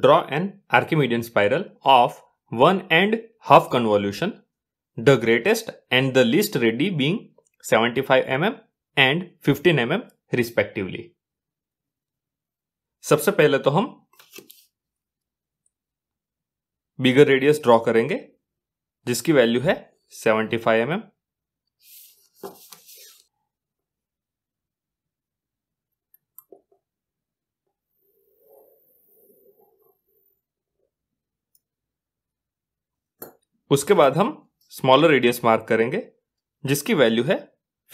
draw an Archimedean spiral of one and half convolution, the greatest and the least ready being 75 mm and 15 mm respectively. सबसे पहले तो हम bigger radius draw करेंगे जिसकी value है 75 five mm. उसके बाद हम स्मॉलर रेडियस मार्क करेंगे जिसकी वैल्यू है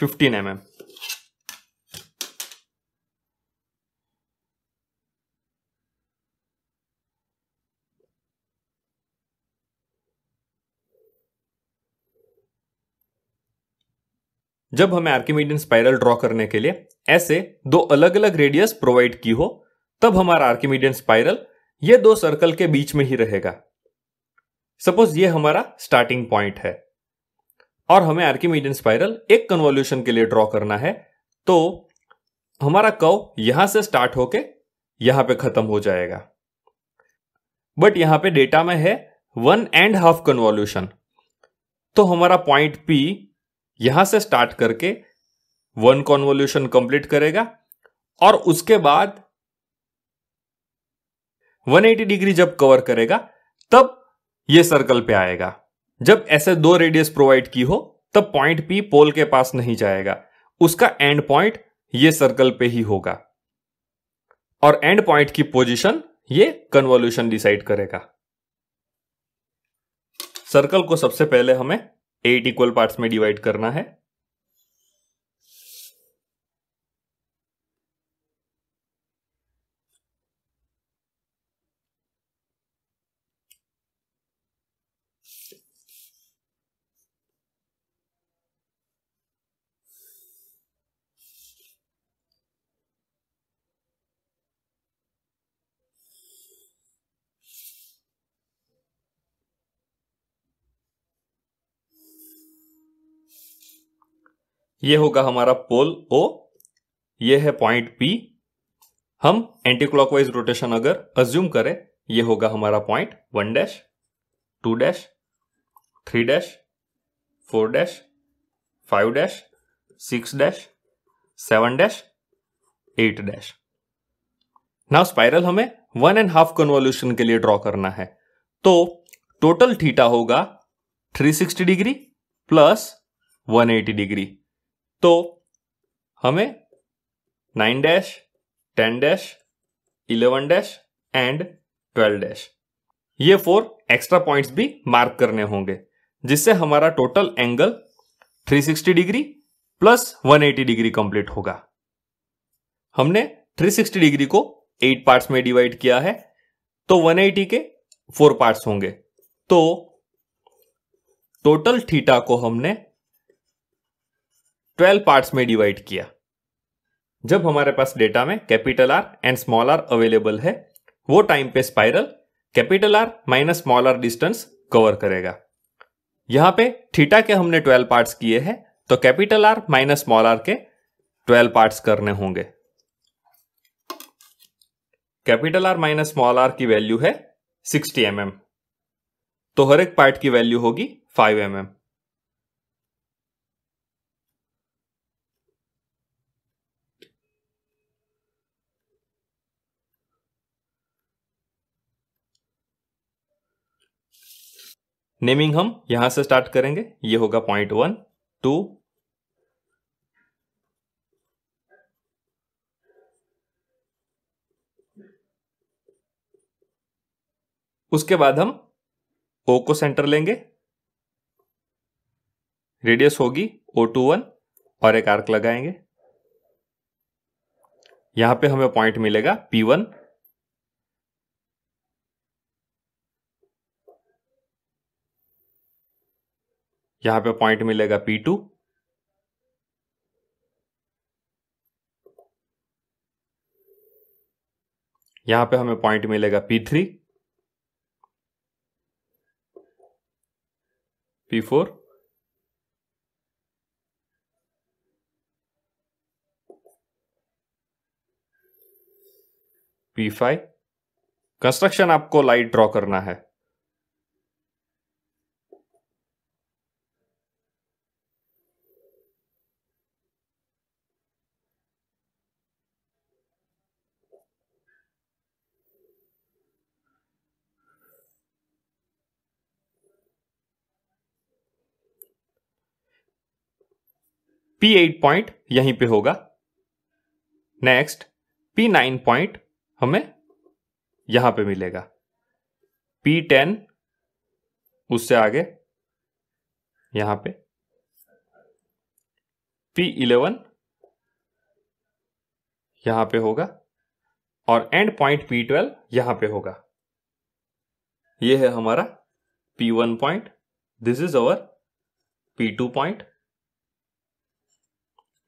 15 एम mm. जब हमें आर्किमीडियन स्पाइरल ड्रॉ करने के लिए ऐसे दो अलग अलग रेडियस प्रोवाइड की हो तब हमारा आर्किमीडियन स्पाइरल ये दो सर्कल के बीच में ही रहेगा सपोज ये हमारा स्टार्टिंग पॉइंट है और हमें आर्किमीडियन स्पाइरल एक कन्वोल्यूशन के लिए ड्रॉ करना है तो हमारा कव यहां से स्टार्ट होके यहां पे खत्म हो जाएगा बट यहां पे डेटा में है वन एंड हाफ कन्वोल्यूशन तो हमारा पॉइंट पी यहां से स्टार्ट करके वन कॉन्वोल्यूशन कंप्लीट करेगा और उसके बाद 180 डिग्री जब कवर करेगा तब ये सर्कल पे आएगा जब ऐसे दो रेडियस प्रोवाइड की हो तब पॉइंट पी पोल के पास नहीं जाएगा उसका एंड पॉइंट ये सर्कल पे ही होगा और एंड पॉइंट की पोजीशन ये कन्वोल्यूशन डिसाइड करेगा सर्कल को सबसे पहले हमें एट इक्वल पार्ट्स में डिवाइड करना है ये होगा हमारा पोल ओ ये है पॉइंट पी हम एंटी क्लॉकवाइज रोटेशन अगर अज्यूम करें ये होगा हमारा point one dash two dash three dash four dash five dash six dash seven dash eight dash now spiral हमें वन एंड हाफ कन्वोल्यूशन के लिए ड्रॉ करना है तो टोटल थीटा होगा 360 डिग्री प्लस 180 डिग्री तो हमें nine dash ten dash eleven dash and twelve dash ये फोर एक्स्ट्रा पॉइंट्स भी मार्क करने होंगे जिससे हमारा total angle 360 degree plus 180 degree complete होगा हमने 360 डिग्री को एट पार्ट्स में डिवाइड किया है तो 180 के फोर पार्ट्स होंगे तो टोटल थीटा को हमने 12 पार्ट्स में डिवाइड किया जब हमारे पास डेटा में capital R and small R available है वो टाइम पे spiral capital R minus small R distance cover करेगा यहां पे थीटा के हमने 12 पार्ट्स किए हैं तो capital R minus small R के 12 पार्ट्स करने होंगे capital R minus small R की वैल्यू है 60 एम mm. तो हर एक पार्ट की वैल्यू होगी 5 एम mm. नेमिंग हम यहां से स्टार्ट करेंगे ये होगा पॉइंट वन टू उसके बाद हम ओ को सेंटर लेंगे रेडियस होगी ओ टू वन और एक आर्क लगाएंगे यहां पे हमें पॉइंट मिलेगा पी वन यहां पे पॉइंट मिलेगा पी टू यहां पे हमें पॉइंट मिलेगा P three P four P five construction आपको लाइट ड्रॉ करना है P8 पॉइंट यहीं पे होगा नेक्स्ट P9 पॉइंट हमें यहां पे मिलेगा P10 उससे आगे यहां पे P11 यहां पे होगा और एंड पॉइंट P12 यहां पे होगा ये है हमारा P1 point this is our P2 point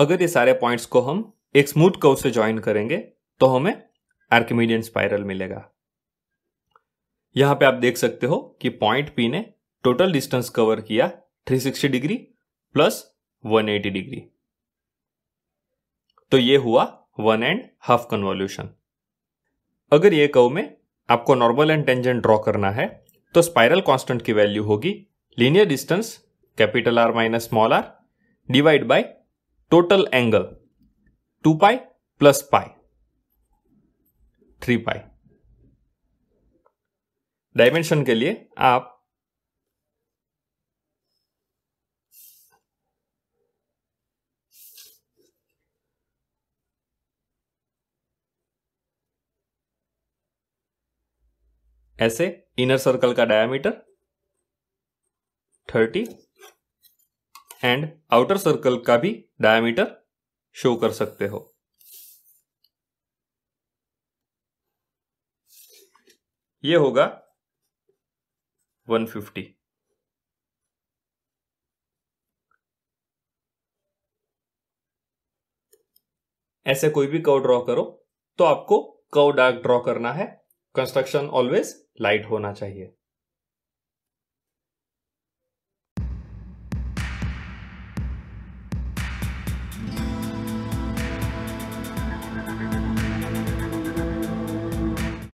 अगर ये सारे पॉइंट्स को हम एक स्मूथ कर्व से ज्वाइन करेंगे तो हमें आर्किमीडियन स्पाइरल मिलेगा यहां पे आप देख सकते हो कि पॉइंट पी ने टोटल डिस्टेंस कवर किया 360 डिग्री प्लस 180 डिग्री तो ये हुआ वन एंड हाफ कन्वॉल्यूशन अगर ये कव में आपको नॉर्मल एंड टेंजेंट ड्रॉ करना है तो स्पाइरल कांस्टेंट की वैल्यू होगी linear distance capital R minus small R divide by total angle 2 pi plus pi 3 pi dimension के लिए आप ऐसे इनर सर्कल का diameter thirty and outer circle का भी डायमीटर शो कर सकते हो ये होगा 150 ऐसे कोई भी कव ड्रॉ करो तो आपको कव डार्क ड्रॉ करना है कंस्ट्रक्शन ऑलवेज लाइट होना चाहिए